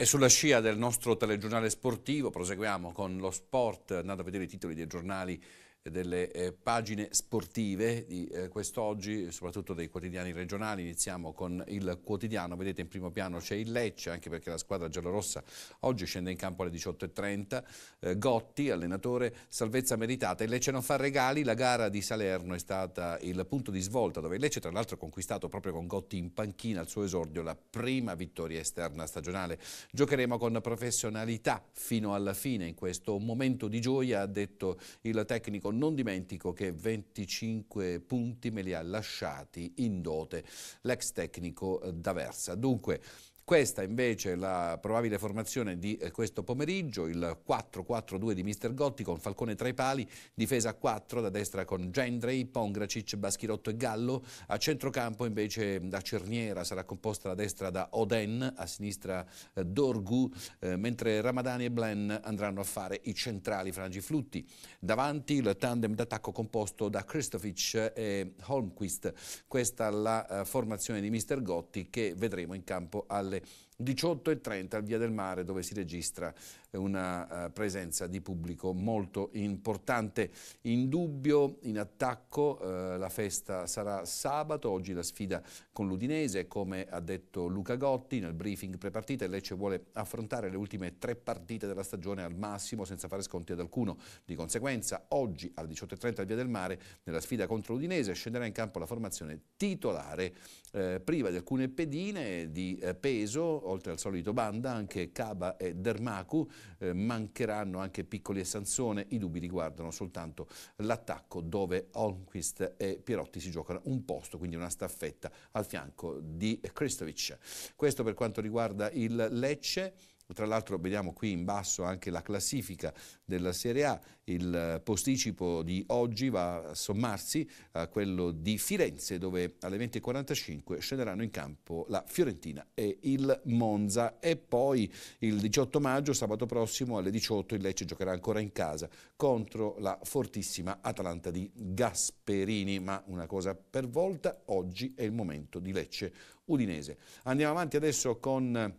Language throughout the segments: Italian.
E sulla scia del nostro telegiornale sportivo proseguiamo con lo sport, andando a vedere i titoli dei giornali delle eh, pagine sportive di eh, quest'oggi, soprattutto dei quotidiani regionali. Iniziamo con il quotidiano, vedete in primo piano c'è il Lecce, anche perché la squadra giallorossa oggi scende in campo alle 18.30. Eh, Gotti, allenatore, salvezza meritata. Il Lecce non fa regali, la gara di Salerno è stata il punto di svolta, dove il Lecce tra l'altro ha conquistato proprio con Gotti in panchina al suo esordio la prima vittoria esterna stagionale. Giocheremo con professionalità fino alla fine in questo momento di gioia, ha detto il tecnico Ecco, non dimentico che 25 punti me li ha lasciati in dote l'ex tecnico D'Aversa. Dunque, questa invece è la probabile formazione di eh, questo pomeriggio, il 4-4-2 di Mister Gotti con Falcone tra i pali, difesa a 4 da destra con Gendrey, Pongracic, Baschirotto e Gallo, a centrocampo invece da Cerniera sarà composta la destra da Oden, a sinistra eh, Dorgu, eh, mentre Ramadani e Blen andranno a fare i centrali frangiflutti. Davanti il tandem d'attacco composto da Kristovic e Holmquist, questa è la eh, formazione di Mister Gotti che vedremo in campo al alle 18.30 al Via del Mare dove si registra una eh, presenza di pubblico molto importante. In dubbio, in attacco, eh, la festa sarà sabato, oggi la sfida con l'Udinese, come ha detto Luca Gotti nel briefing prepartita, Lecce vuole affrontare le ultime tre partite della stagione al massimo senza fare sconti ad alcuno. Di conseguenza, oggi alle 18.30 al Via del Mare, nella sfida contro l'Udinese, scenderà in campo la formazione titolare, eh, priva di alcune pedine di eh, peso, oltre al solito banda, anche Caba e Dermacu, eh, mancheranno anche Piccoli e Sansone, i dubbi riguardano soltanto l'attacco dove Holmquist e Pirotti si giocano un posto, quindi una staffetta al fianco di Kristovic. Questo per quanto riguarda il Lecce. Tra l'altro vediamo qui in basso anche la classifica della Serie A, il eh, posticipo di oggi va a sommarsi a quello di Firenze dove alle 20.45 scenderanno in campo la Fiorentina e il Monza e poi il 18 maggio, sabato prossimo alle 18 il Lecce giocherà ancora in casa contro la fortissima Atalanta di Gasperini, ma una cosa per volta, oggi è il momento di Lecce Udinese. Andiamo avanti adesso con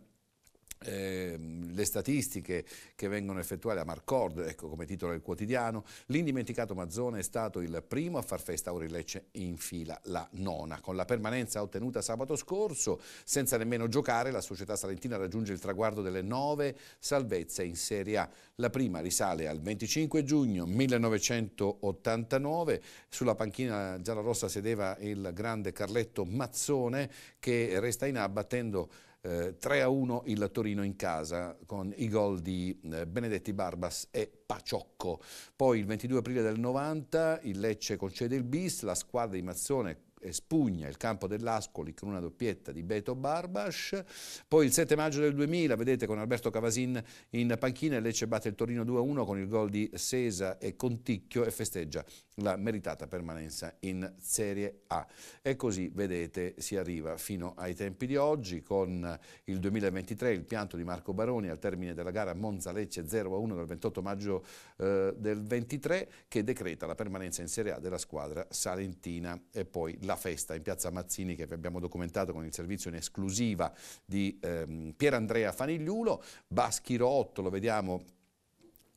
Ehm, le statistiche che vengono effettuate a Marcord, ecco come titolo del quotidiano, l'indimenticato Mazzone è stato il primo a far festa a Lecce in fila la nona. Con la permanenza ottenuta sabato scorso, senza nemmeno giocare, la società salentina raggiunge il traguardo delle nove salvezze in Serie A. La prima risale al 25 giugno 1989, sulla panchina giallo sedeva il grande Carletto Mazzone che resta in A battendo 3 eh, a 1 il Torino in casa con i gol di eh, Benedetti Barbas e Paciocco. Poi il 22 aprile del 90 il Lecce concede il bis, la squadra di Mazzone spugna il campo dell'Ascoli con una doppietta di Beto Barbas. Poi il 7 maggio del 2000, vedete con Alberto Cavasin in panchina, il Lecce batte il Torino 2-1 a con il gol di Sesa e Conticchio e festeggia la meritata permanenza in Serie A. E così, vedete, si arriva fino ai tempi di oggi con il 2023, il pianto di Marco Baroni al termine della gara Monza-Lecce 0-1 del 28 maggio eh, del 23 che decreta la permanenza in Serie A della squadra salentina e poi la festa in Piazza Mazzini che vi abbiamo documentato con il servizio in esclusiva di ehm, Pierandrea Fanigliulo, Baschi Rotto, lo vediamo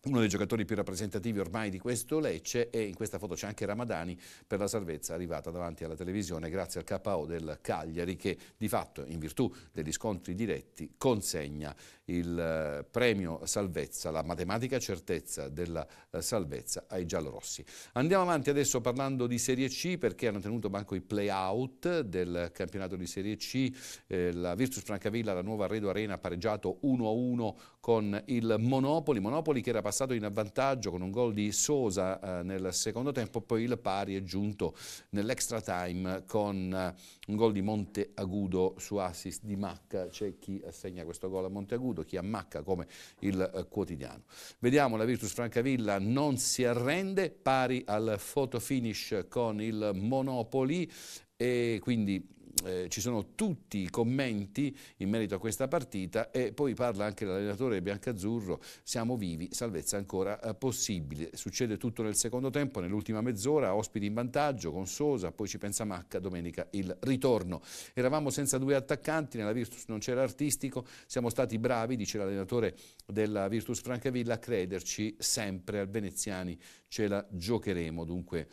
uno dei giocatori più rappresentativi ormai di questo Lecce e in questa foto c'è anche Ramadani per la salvezza arrivata davanti alla televisione grazie al KO del Cagliari che di fatto in virtù degli scontri diretti consegna il eh, premio salvezza, la matematica certezza della eh, salvezza ai giallorossi. Andiamo avanti adesso parlando di Serie C perché hanno tenuto banco i play-out del campionato di Serie C, eh, la Virtus Francavilla, la nuova Redo Arena pareggiato 1-1 con il Monopoli, Monopoli che era passato in avvantaggio con un gol di Sosa eh, nel secondo tempo, poi il pari è giunto nell'extra time con eh, un gol di Monte Agudo su assist di Macca, c'è chi assegna questo gol a Monte Agudo, chi a Macca come il eh, quotidiano. Vediamo la Virtus Francavilla non si arrende, pari al photo finish con il Monopoli e quindi eh, ci sono tutti i commenti in merito a questa partita e poi parla anche l'allenatore biancazzurro, siamo vivi, salvezza ancora eh, possibile. Succede tutto nel secondo tempo, nell'ultima mezz'ora, ospiti in vantaggio con Sosa, poi ci pensa Macca, domenica il ritorno. Eravamo senza due attaccanti, nella Virtus non c'era artistico, siamo stati bravi, dice l'allenatore della Virtus Francavilla, a crederci sempre al Veneziani ce la giocheremo, dunque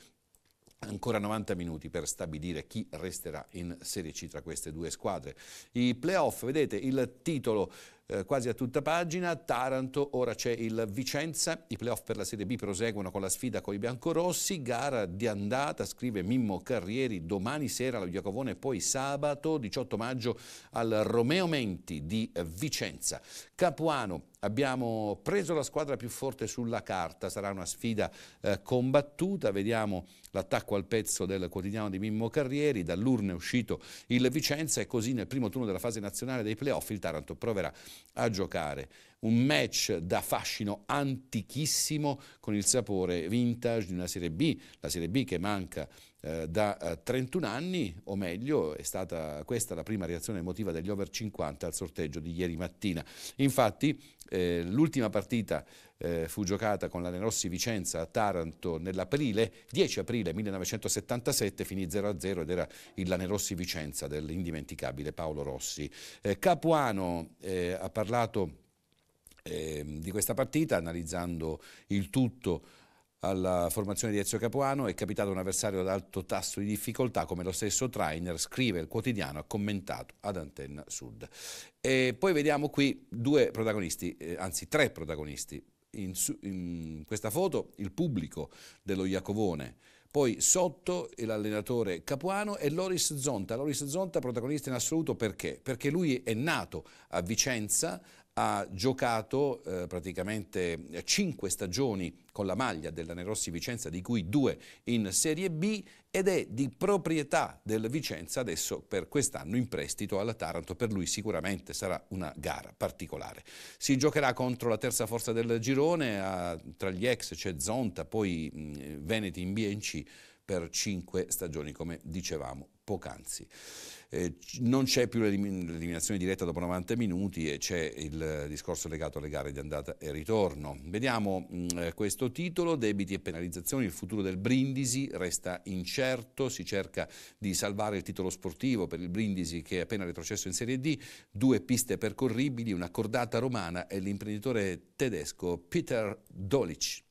Ancora 90 minuti per stabilire chi resterà in Serie C tra queste due squadre. I playoff, vedete il titolo eh, quasi a tutta pagina, Taranto, ora c'è il Vicenza, i playoff per la Serie B proseguono con la sfida con i biancorossi, gara di andata, scrive Mimmo Carrieri, domani sera allo Iacovone, poi sabato 18 maggio al Romeo Menti di Vicenza. Capuano Abbiamo preso la squadra più forte sulla carta, sarà una sfida eh, combattuta, vediamo l'attacco al pezzo del quotidiano di Mimmo Carrieri, dall'Urne è uscito il Vicenza e così nel primo turno della fase nazionale dei playoff il Taranto proverà a giocare un match da fascino antichissimo con il sapore vintage di una Serie B, la Serie B che manca eh, da 31 eh, anni, o meglio è stata questa la prima reazione emotiva degli over 50 al sorteggio di ieri mattina. Infatti eh, l'ultima partita eh, fu giocata con la Nerossi Vicenza a Taranto nell'aprile, 10 aprile 1977, finì 0-0 ed era il Lanerossi Vicenza dell'indimenticabile Paolo Rossi. Eh, Capuano eh, ha parlato ehm, di questa partita analizzando il tutto alla formazione di Ezio Capuano è capitato un avversario ad alto tasso di difficoltà come lo stesso Trainer scrive il quotidiano ha commentato ad Antenna Sud e poi vediamo qui due protagonisti eh, anzi tre protagonisti in, su, in questa foto il pubblico dello Iacovone poi sotto l'allenatore Capuano e Loris Zonta. Loris Zonta protagonista in assoluto perché? Perché lui è nato a Vicenza, ha giocato eh, praticamente cinque stagioni con la maglia della Nerossi Vicenza, di cui due in Serie B, ed è di proprietà del Vicenza adesso per quest'anno in prestito alla Taranto. Per lui sicuramente sarà una gara particolare. Si giocherà contro la terza forza del girone, a, tra gli ex c'è Zonta, poi mh, Veneti in B e in C per cinque stagioni, come dicevamo poc'anzi. Eh, non c'è più l'eliminazione diretta dopo 90 minuti e c'è il discorso legato alle gare di andata e ritorno. Vediamo mh, mm, eh, questo titolo, debiti e penalizzazioni, il futuro del Brindisi resta incerto, si cerca di salvare il titolo sportivo per il Brindisi che è appena retrocesso in Serie D, due piste percorribili, una cordata romana e l'imprenditore tedesco Peter Dolich.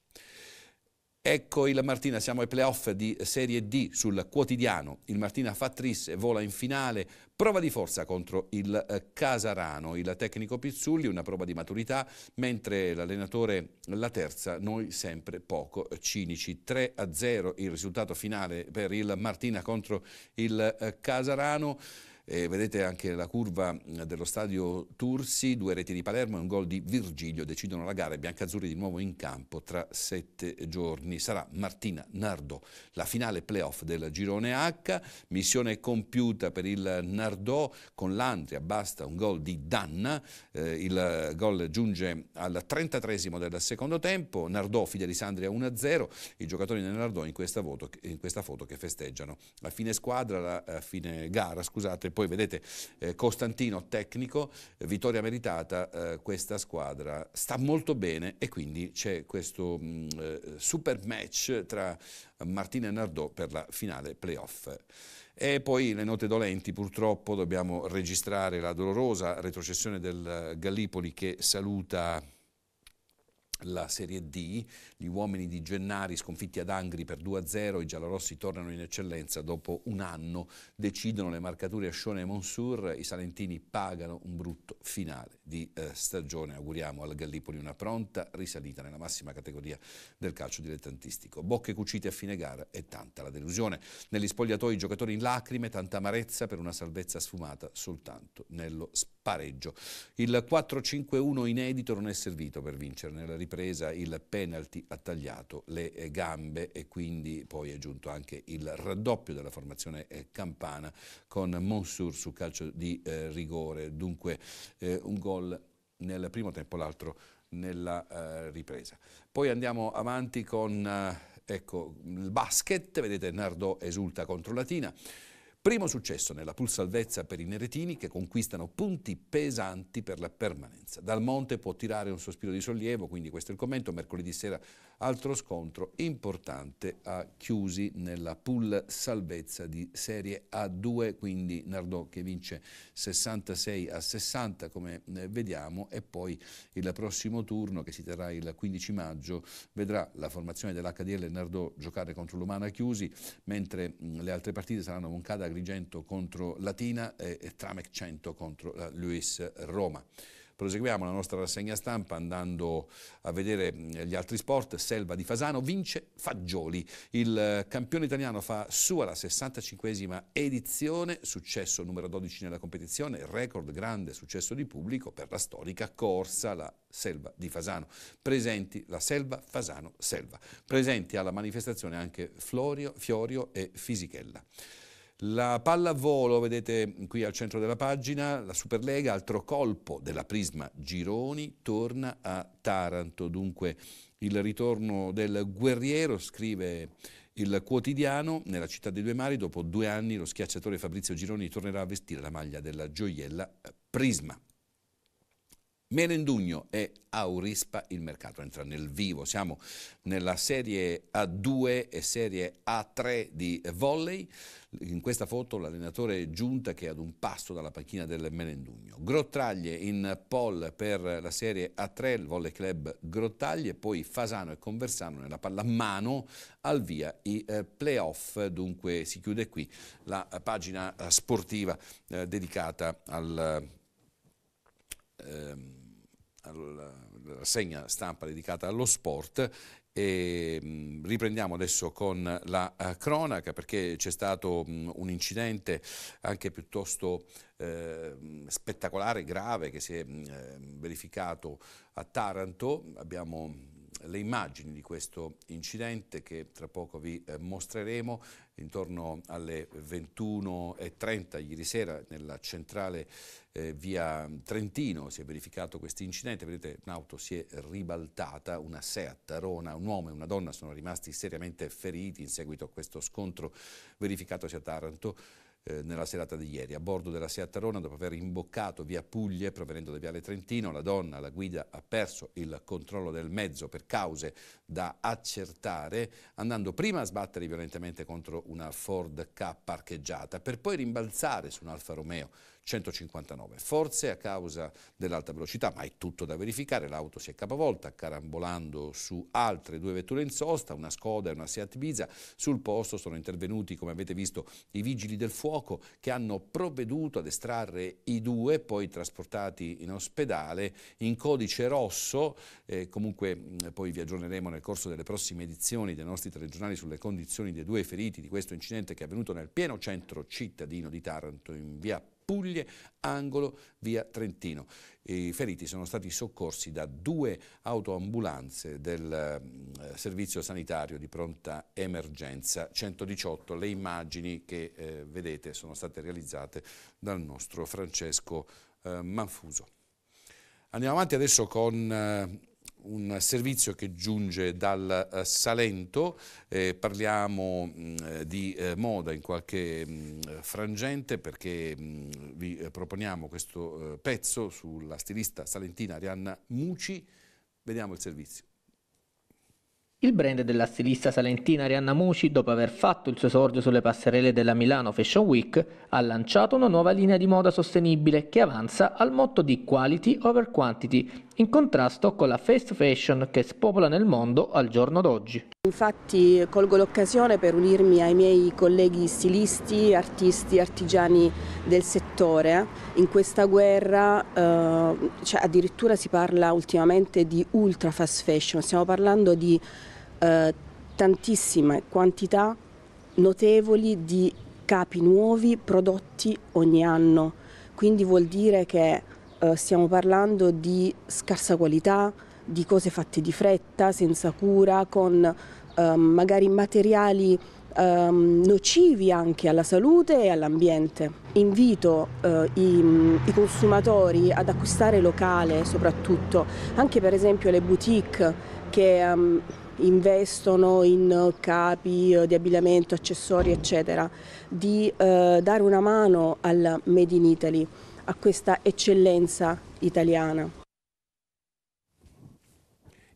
Ecco il Martina, siamo ai playoff di Serie D sul quotidiano. Il Martina fa trisse, vola in finale, prova di forza contro il eh, Casarano. Il tecnico Pizzulli, una prova di maturità, mentre l'allenatore La Terza, noi sempre poco cinici. 3-0 il risultato finale per il Martina contro il eh, Casarano. Eh, vedete anche la curva dello stadio Tursi, due reti di Palermo e un gol di Virgilio decidono la gara. Biancazzurri di nuovo in campo tra sette giorni. Sarà Martina Nardò la finale playoff del girone H. Missione compiuta per il Nardò con l'Andria. Basta un gol di Danna. Eh, il gol giunge al 33 del secondo tempo. Nardò figlia di Sandria 1-0. I giocatori del Nardò in questa, voto, in questa foto che festeggiano la fine squadra, la fine gara, scusate poi vedete eh, Costantino tecnico, eh, vittoria meritata, eh, questa squadra sta molto bene e quindi c'è questo mh, mm, eh, super match tra Martina e Nardò per la finale playoff. E poi le note dolenti, purtroppo dobbiamo registrare la dolorosa retrocessione del Gallipoli che saluta la Serie D, gli uomini di Gennari sconfitti ad Angri per 2-0, i giallorossi tornano in eccellenza dopo un anno, decidono le marcature a Ascione e Monsur, i salentini pagano un brutto finale di eh, stagione, auguriamo al Gallipoli una pronta risalita nella massima categoria del calcio dilettantistico, bocche cucite a fine gara e tanta la delusione, negli spogliatoi i giocatori in lacrime, tanta amarezza per una salvezza sfumata soltanto nello spareggio. Il 4-5-1 inedito non è servito per vincere nella ripresa ripresa il penalty ha tagliato le eh, gambe e quindi poi è giunto anche il raddoppio della formazione eh, campana con Monsur su calcio di eh, rigore, dunque un gol nel primo tempo, l'altro nella ripresa. Poi andiamo avanti con ecco, il basket, vedete Nardò esulta contro Latina, Primo successo nella pool salvezza per i neretini che conquistano punti pesanti per la permanenza. Dal Monte può tirare un sospiro di sollievo, quindi questo è il commento, mercoledì sera Altro scontro importante a Chiusi nella pool salvezza di Serie A2, quindi Nardò che vince 66 a 60 come eh, vediamo e poi il prossimo turno che si terrà il 15 maggio vedrà la formazione dell'HDL Nardò giocare contro l'Umana Chiusi, mentre mm, le altre partite saranno Moncada Agrigento contro Latina e, Tramec 100 contro eh, Luis Roma. Proseguiamo la nostra rassegna stampa andando a vedere eh, gli altri sport. Selva di Fasano vince Fagioli. Il eh, campione italiano fa sua la 65esima edizione, successo numero 12 nella competizione, record grande successo di pubblico per la storica corsa, la Selva di Fasano. Presenti la Selva Fasano Selva. Presenti alla manifestazione anche Florio, Fiorio e Fisichella. La pallavolo, vedete qui al centro della pagina, la Superlega, altro colpo della Prisma Gironi, torna a Taranto. Dunque il ritorno del guerriero, scrive il quotidiano, nella città dei due mari, dopo due anni lo schiacciatore Fabrizio Gironi tornerà a vestire la maglia della gioiella eh, Prisma. Melendugno e Aurispa il mercato entra nel vivo, siamo nella serie A2 e serie A3 di volley, in questa foto l'allenatore Giunta che è ad un passo dalla panchina del Melendugno. Grottaglie in pole per la serie A3, il volley club Grottaglie, poi Fasano e Conversano nella pallamano al via i eh, playoff, dunque si chiude qui la pagina sportiva eh, dedicata al... Ehm, la rassegna stampa dedicata allo sport e riprendiamo adesso con la eh, cronaca perché c'è stato un incidente anche piuttosto eh, spettacolare, grave che si è eh, verificato a Taranto. Abbiamo le immagini di questo incidente che tra poco vi eh, mostreremo intorno alle 21.30 ieri sera nella centrale eh, via Trentino si è verificato questo incidente, vedete un'auto si è ribaltata, una Seat Tarona, un uomo e una donna sono rimasti seriamente feriti in seguito a questo scontro verificatosi a Taranto. Eh, nella serata di ieri. A bordo della Seat Arona, dopo aver imboccato via Puglie provenendo da Viale Trentino, la donna, la guida, ha perso il controllo del mezzo per cause da accertare, andando prima a sbattere violentemente contro una Ford K parcheggiata, per poi rimbalzare su un Alfa Romeo 159. Forse a causa dell'alta velocità, ma è tutto da verificare, l'auto si è capovolta carambolando su altre due vetture in sosta, una Skoda e una Seat Ibiza. Sul posto sono intervenuti, come avete visto, i vigili del fuoco che hanno provveduto ad estrarre i due, poi trasportati in ospedale in codice rosso. Eh, comunque mm, poi vi aggiorneremo nel corso delle prossime edizioni dei nostri telegiornali sulle condizioni dei due feriti di questo incidente che è avvenuto nel pieno centro cittadino di Taranto in via Puglie, angolo via Trentino. I feriti sono stati soccorsi da due autoambulanze del eh, servizio sanitario di pronta emergenza 118. Le immagini che eh, vedete sono state realizzate dal nostro Francesco eh, Manfuso. Andiamo avanti adesso con... Eh, un servizio che giunge dal eh, Salento, eh, parliamo mh, mm, eh, di eh, moda in qualche mh, mm, frangente perché mh, mm, vi eh, proponiamo questo eh, pezzo sulla stilista salentina Arianna Muci, vediamo il servizio. Il brand della stilista salentina Arianna Muci, dopo aver fatto il suo esordio sulle passerelle della Milano Fashion Week, ha lanciato una nuova linea di moda sostenibile che avanza al motto di quality over quantity, in contrasto con la fast fashion che spopola nel mondo al giorno d'oggi. Infatti colgo l'occasione per unirmi ai miei colleghi stilisti, artisti, artigiani del settore. In questa guerra eh, cioè addirittura si parla ultimamente di ultra fast fashion, stiamo parlando di eh, tantissime quantità notevoli di capi nuovi prodotti ogni anno. Quindi vuol dire che eh, stiamo parlando di scarsa qualità, di cose fatte di fretta, senza cura, con eh, magari materiali ehm, nocivi anche alla salute e all'ambiente. Invito eh, i, mm, i, consumatori ad acquistare locale soprattutto, anche per esempio le boutique che ehm, investono in capi eh, di abbigliamento, accessori eccetera, di eh, dare una mano al Made in Italy a questa eccellenza italiana.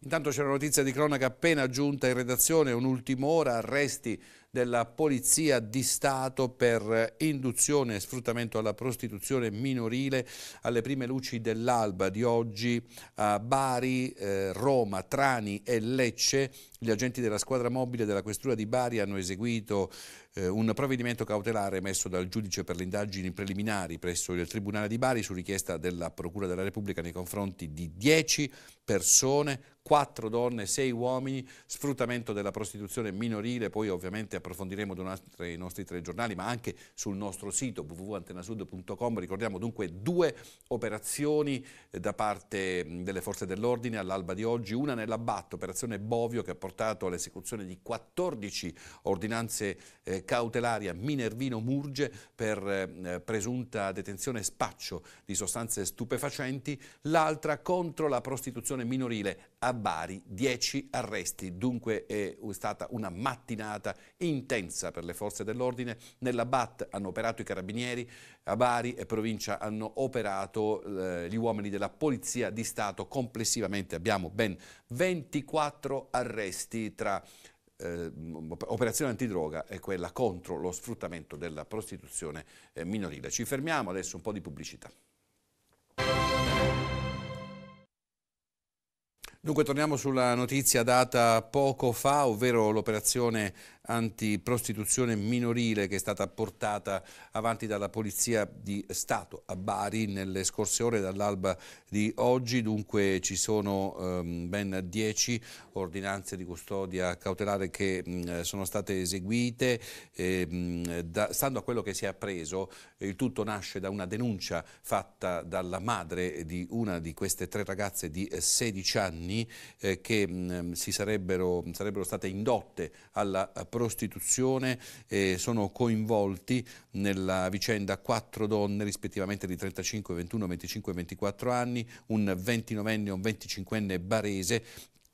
Intanto c'è una notizia di cronaca appena giunta in redazione, un'ultima ora, arresti della Polizia di Stato per induzione e sfruttamento alla prostituzione minorile alle prime luci dell'alba di oggi a Bari, eh, Roma, Trani e Lecce. Gli agenti della squadra mobile della Questura di Bari hanno eseguito eh, un provvedimento cautelare emesso dal giudice per le indagini preliminari presso il Tribunale di Bari su richiesta della Procura della Repubblica nei confronti di 10 persone 4 donne, 6 uomini, sfruttamento della prostituzione minorile, poi ovviamente approfondiremo durante i nostri tre giornali, ma anche sul nostro sito www.antenasud.com, ricordiamo dunque due operazioni eh, da parte delle forze dell'ordine all'alba di oggi, una nell'abbatto, operazione Bovio che ha portato all'esecuzione di 14 ordinanze eh, cautelaria Minervino Murge per eh, presunta detenzione e spaccio di sostanze stupefacenti, l'altra contro la prostituzione minorile a Bari, 10 arresti. Dunque è stata una mattinata intensa per le forze dell'ordine. Nella BAT hanno operato i carabinieri, a Bari e provincia hanno operato eh, gli uomini della Polizia di Stato. Complessivamente abbiamo ben 24 arresti tra eh, operazione antidroga è quella contro lo sfruttamento della prostituzione eh, minorile. Ci fermiamo adesso un po' di pubblicità. Dunque torniamo sulla notizia data poco fa, ovvero l'operazione antiprostituzione minorile che è stata portata avanti dalla Polizia di Stato a Bari nelle scorse ore dall'alba di oggi, dunque ci sono ehm, ben 10 ordinanze di custodia cautelare che mh, mm, sono state eseguite, e, ehm, mh, da, stando a quello che si è appreso il tutto nasce da una denuncia fatta dalla madre di una di queste tre ragazze di 16 eh, anni eh, che mh, mm, si sarebbero, sarebbero state indotte alla eh, prostituzione, eh, sono coinvolti nella vicenda quattro donne rispettivamente di 35, 21, 25 e 24 anni, un 29enne e un 25enne barese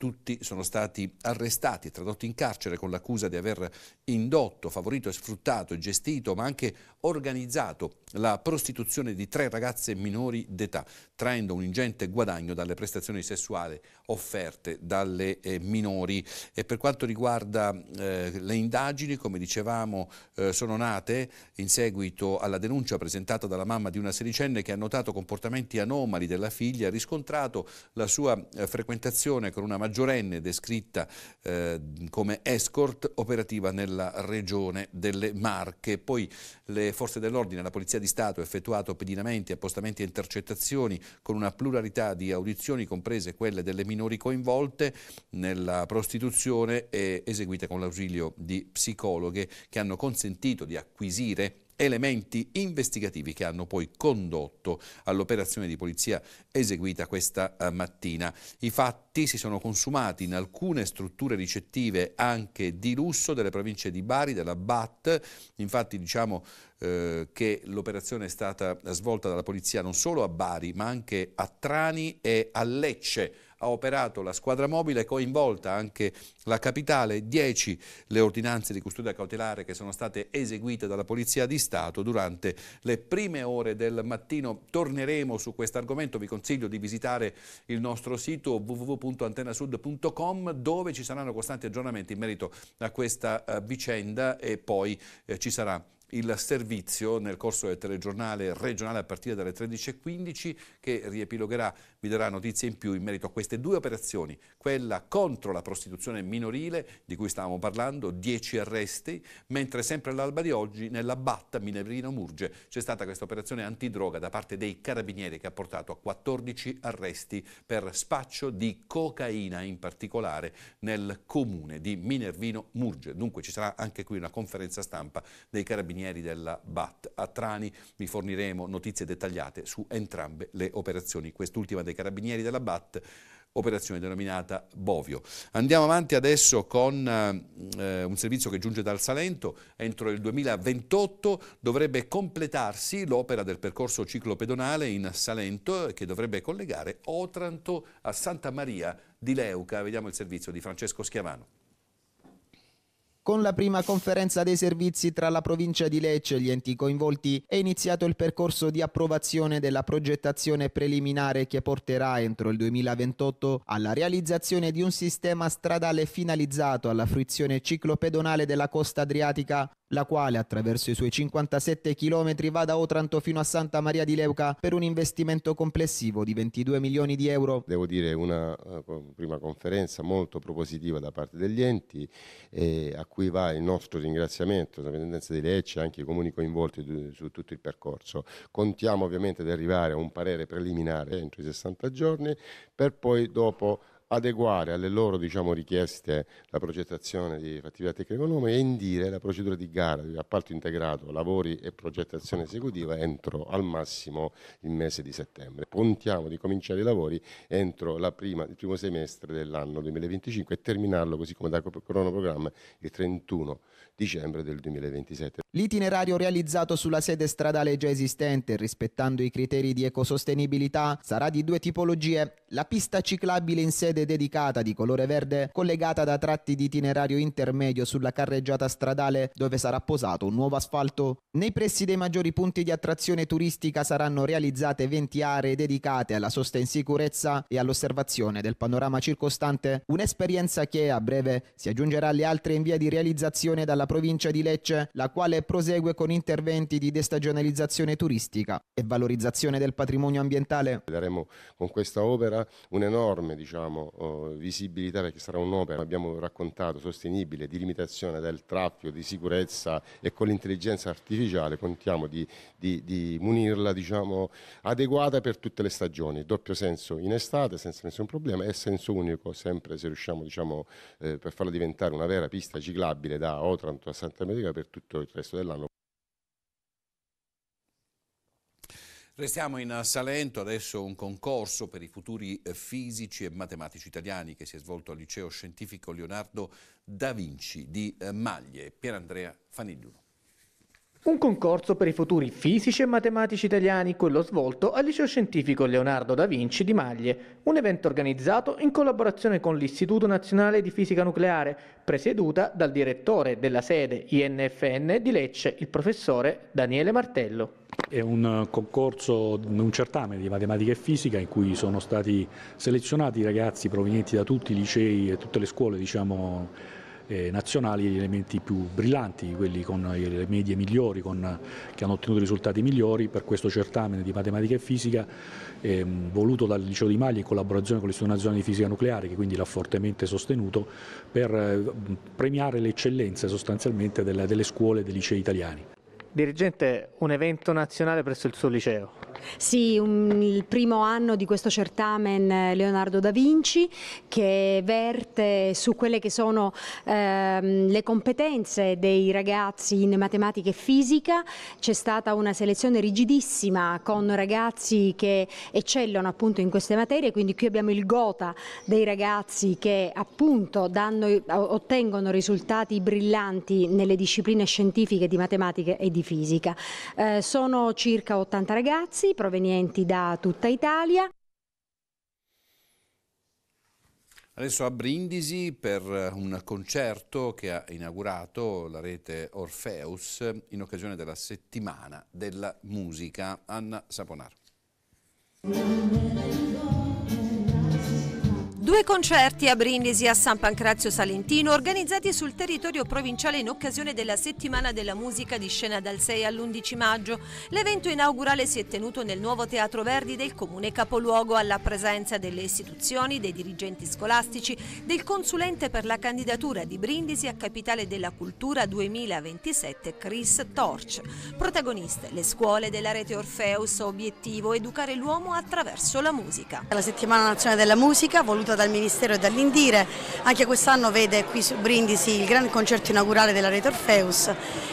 tutti sono stati arrestati e tradotti in carcere con l'accusa di aver indotto, favorito e sfruttato, gestito ma anche organizzato la prostituzione di tre ragazze minori d'età, traendo un ingente guadagno dalle prestazioni sessuali offerte dalle eh, minori. E per quanto riguarda eh, le indagini, come dicevamo, eh, sono nate in seguito alla denuncia presentata dalla mamma di una sedicenne che ha notato comportamenti anomali della figlia, ha riscontrato la sua eh, frequentazione con una maggiore maggiorenne descritta eh, come escort operativa nella regione delle Marche. Poi le forze dell'ordine, la Polizia di Stato ha effettuato pedinamenti, appostamenti e intercettazioni con una pluralità di audizioni, comprese quelle delle minori coinvolte nella prostituzione e eseguite con l'ausilio di psicologhe che hanno consentito di acquisire elementi investigativi che hanno poi condotto all'operazione di polizia eseguita questa eh, mattina. I fatti si sono consumati in alcune strutture ricettive anche di lusso delle province di Bari, della BAT, infatti diciamo eh, che l'operazione è stata svolta dalla polizia non solo a Bari ma anche a Trani e a Lecce ha operato la squadra mobile coinvolta anche la capitale, 10 le ordinanze di custodia cautelare che sono state eseguite dalla Polizia di Stato durante le prime ore del mattino. Torneremo su questo argomento, vi consiglio di visitare il nostro sito www.antenasud.com dove ci saranno costanti aggiornamenti in merito a questa eh, vicenda e poi eh, ci sarà il servizio nel corso del telegiornale regionale a partire dalle 13.15 che riepilogherà, vi darà notizie in più in merito a queste due operazioni, quella contro la prostituzione minorile di cui stavamo parlando, 10 arresti, mentre sempre all'alba di oggi nella Batta Minerino Murge c'è stata questa operazione antidroga da parte dei carabinieri che ha portato a 14 arresti per spaccio di cocaina in particolare nel comune di Minervino Murge. Dunque ci sarà anche qui una conferenza stampa dei carabinieri carabinieri della BAT. A Trani vi forniremo notizie dettagliate su entrambe le operazioni, quest'ultima dei carabinieri della BAT operazione denominata Bovio. Andiamo avanti adesso con eh, un servizio che giunge dal Salento, entro il 2028 dovrebbe completarsi l'opera del percorso ciclopedonale in Salento che dovrebbe collegare Otranto a Santa Maria di Leuca. Vediamo il servizio di Francesco Schiavano. Con la prima conferenza dei servizi tra la provincia di Lecce e gli enti coinvolti è iniziato il percorso di approvazione della progettazione preliminare che porterà entro il 2028 alla realizzazione di un sistema stradale finalizzato alla fruizione ciclopedonale della costa adriatica la quale attraverso i suoi 57 km va da Otranto fino a Santa Maria di Leuca per un investimento complessivo di 22 milioni di euro. Devo dire una eh, prima conferenza molto propositiva da parte degli enti eh, a cui va il nostro ringraziamento, la Sovrintendenza di Lecce e anche i comuni coinvolti su tutto il percorso. Contiamo ovviamente di arrivare a un parere preliminare entro i 60 giorni per poi dopo adeguare alle loro diciamo, richieste la progettazione di attività tecnico-economiche e indire la procedura di gara di appalto integrato lavori e progettazione esecutiva entro al massimo il mese di settembre. Puntiamo di cominciare i lavori entro prima, il primo semestre dell'anno 2025 e terminarlo così come da cronoprogramma il 31 dicembre del 2027. L'itinerario realizzato sulla sede stradale già esistente, rispettando i criteri di ecosostenibilità, sarà di due tipologie. La pista ciclabile in sede verde dedicata di colore verde collegata da tratti di itinerario intermedio sulla carreggiata stradale dove sarà posato un nuovo asfalto. Nei pressi dei maggiori punti di attrazione turistica saranno realizzate 20 aree dedicate alla sosta in sicurezza e all'osservazione del panorama circostante, un'esperienza che a breve si aggiungerà alle altre in via di realizzazione dalla provincia di Lecce, la quale prosegue con interventi di destagionalizzazione turistica e valorizzazione del patrimonio ambientale. Daremo con questa opera un'enorme diciamo, Oh, visibilità perché sarà un'opera, abbiamo raccontato, sostenibile, di limitazione del traffico, di sicurezza e con l'intelligenza artificiale contiamo di, di, di munirla diciamo, adeguata per tutte le stagioni, doppio senso in estate senza nessun problema e senso unico sempre se riusciamo diciamo, eh, per farla diventare una vera pista ciclabile da Otranto a Santa Medica per tutto il resto dell'anno. Restiamo in Salento, adesso un concorso per i futuri eh, fisici e matematici italiani che si è svolto al liceo scientifico Leonardo da Vinci di eh, Maglie. Pier Andrea Fanilluno. Un concorso per i futuri fisici e matematici italiani, quello svolto al Liceo Scientifico Leonardo da Vinci di Maglie, un evento organizzato in collaborazione con l'Istituto Nazionale di Fisica Nucleare, presieduta dal direttore della sede INFN di Lecce, il professore Daniele Martello. È un eh, concorso, un certame di matematica e fisica in cui sono stati selezionati ragazzi provenienti da tutti i licei e tutte le scuole diciamo, eh, nazionali gli elementi più brillanti, quelli con le medie migliori, con, che hanno ottenuto risultati migliori per questo certamine di matematica e fisica ehm, voluto dal liceo di Maglia in collaborazione con l'Istituto Nazionale di Fisica Nucleare che quindi l'ha fortemente sostenuto per eh, premiare le eccellenze sostanzialmente delle, delle scuole e dei licei italiani. Dirigente, un evento nazionale presso il suo liceo. Sì, un, il primo anno di questo certamen eh, Leonardo da Vinci che verte su quelle che sono ehm, le competenze dei ragazzi in matematica e fisica. C'è stata una selezione rigidissima con ragazzi che eccellono appunto in queste materie, quindi qui abbiamo il gota dei ragazzi che appunto danno, ottengono risultati brillanti nelle discipline scientifiche di matematica e di di fisica. Eh, sono circa 80 ragazzi provenienti da tutta Italia. Adesso a Brindisi per un concerto che ha inaugurato la rete Orpheus in occasione della settimana della musica. Anna Saponar. Due concerti a Brindisi e a San Pancrazio Salentino organizzati sul territorio provinciale in occasione della settimana della musica di scena dal 6 all'11 maggio. L'evento inaugurale si è tenuto nel nuovo Teatro Verdi del comune capoluogo alla presenza delle istituzioni, dei dirigenti scolastici, del consulente per la candidatura di Brindisi a Capitale della Cultura 2027 Chris Torch. Protagoniste le scuole della rete Orfeus, obiettivo educare l'uomo attraverso la musica. La settimana nazionale della musica voluta organizzata dal Ministero e dall'Indire. Anche quest'anno vede qui su Brindisi il gran concerto inaugurale della Rete Orfeus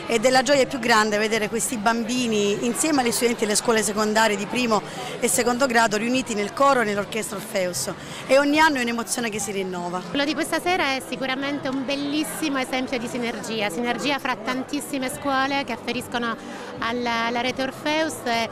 e della gioia più grande vedere questi bambini insieme agli studenti delle scuole secondarie di primo e secondo grado riuniti nel coro e nell'orchestra Orfeus e ogni anno è un'emozione che si rinnova. Quello di questa sera è sicuramente un bellissimo esempio di sinergia, sinergia fra tantissime scuole che afferiscono alla, alla Rete Orfeus e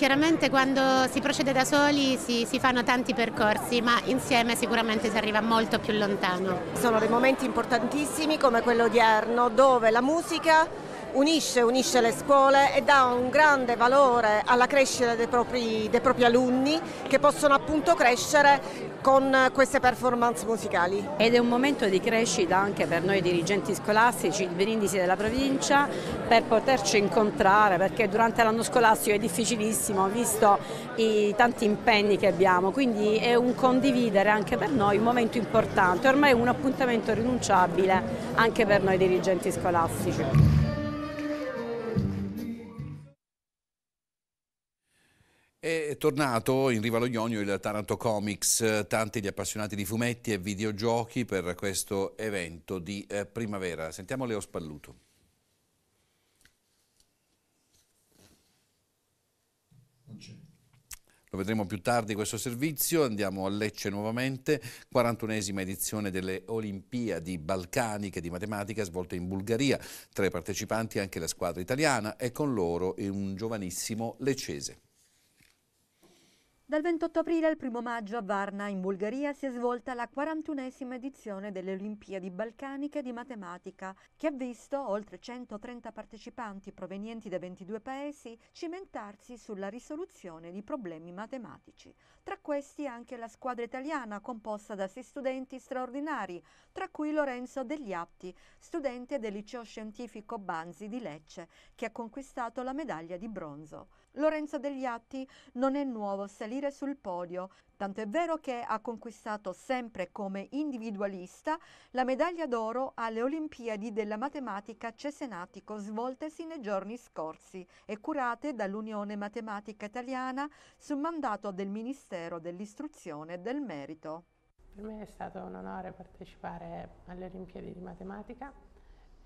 Chiaramente quando si procede da soli si, si, fanno tanti percorsi, ma insieme sicuramente si arriva molto più lontano. Sono dei momenti importantissimi come quello odierno dove la musica unisce, unisce le scuole e dà un grande valore alla crescita dei propri, dei propri alunni che possono appunto crescere con queste performance musicali. Ed è un momento di crescita anche per noi dirigenti scolastici, il brindisi della provincia, per poterci incontrare, perché durante l'anno scolastico è difficilissimo, visto i tanti impegni che abbiamo, quindi è un condividere anche per noi un momento importante, ormai è un appuntamento rinunciabile anche per noi dirigenti scolastici. È tornato in riva allo il Taranto Comics, tanti gli appassionati di fumetti e videogiochi per questo evento di eh, primavera. Sentiamo Leo Spalluto. Lo vedremo più tardi questo servizio, andiamo a Lecce nuovamente, 41esima edizione delle Olimpiadi Balcaniche di Matematica svolte in Bulgaria, tra i partecipanti anche la squadra italiana e con loro un giovanissimo leccese. Dal 28 aprile al 1 maggio a Varna, in Bulgaria, si è svolta la 41esima edizione delle Olimpiadi Balcaniche di Matematica, che ha visto oltre 130 partecipanti provenienti da 22 paesi cimentarsi sulla risoluzione di problemi matematici. Tra questi anche la squadra italiana, composta da sei studenti straordinari, tra cui Lorenzo Degliatti, studente del liceo scientifico Banzi di Lecce, che ha conquistato la medaglia di bronzo. Lorenzo Degliatti non è nuovo salire sul podio, tanto è vero che ha conquistato sempre come individualista la medaglia d'oro alle Olimpiadi della Matematica Cesenatico svoltesi nei giorni scorsi e curate dall'Unione Matematica Italiana su mandato del Ministero dell'Istruzione e del Merito. Per me è stato un onore partecipare alle Olimpiadi di Matematica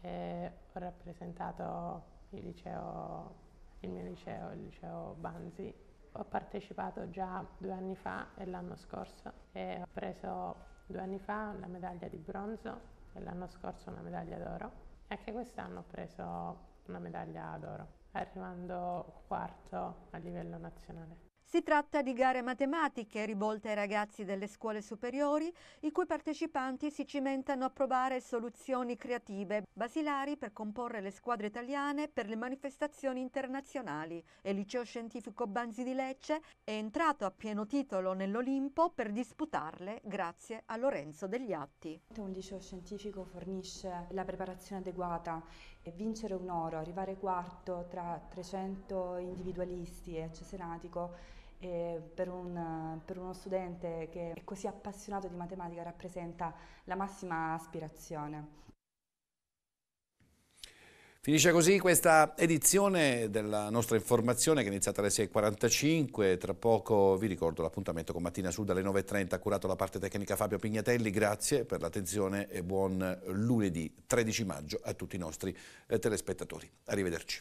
e ho rappresentato il liceo il mio liceo, il liceo Banzi. Ho partecipato già due anni fa e l'anno scorso e ho preso due anni fa la medaglia di bronzo e l'anno scorso una medaglia d'oro. Anche quest'anno ho preso una medaglia d'oro, arrivando quarto a livello nazionale. Si tratta di gare matematiche rivolte ai ragazzi delle scuole superiori, i cui partecipanti si cimentano a provare soluzioni creative basilari per comporre le squadre italiane per le manifestazioni internazionali. il liceo scientifico Banzi di Lecce è entrato a pieno titolo nell'Olimpo per disputarle grazie a Lorenzo degli Atti. Un liceo scientifico fornisce la preparazione adeguata e vincere un oro, arrivare quarto tra 300 individualisti e cesenatico per, un, per, uno studente che è così appassionato di matematica rappresenta la massima aspirazione. Finisce così questa edizione della nostra informazione che è iniziata alle 6.45, tra poco vi ricordo l'appuntamento con Mattina Sud alle 9.30, curato la parte tecnica Fabio Pignatelli, grazie per l'attenzione e buon lunedì 13 maggio a tutti i nostri eh, telespettatori. Arrivederci.